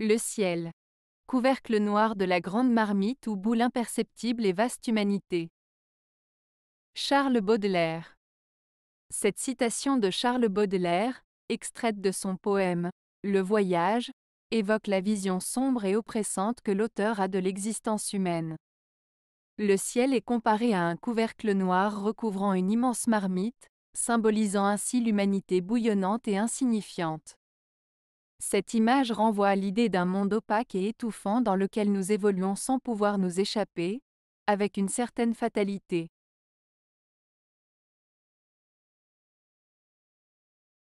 Le ciel. Couvercle noir de la grande marmite où boule imperceptible et vaste humanité. Charles Baudelaire. Cette citation de Charles Baudelaire, extraite de son poème Le voyage, évoque la vision sombre et oppressante que l'auteur a de l'existence humaine. Le ciel est comparé à un couvercle noir recouvrant une immense marmite, symbolisant ainsi l'humanité bouillonnante et insignifiante. Cette image renvoie à l'idée d'un monde opaque et étouffant dans lequel nous évoluons sans pouvoir nous échapper, avec une certaine fatalité.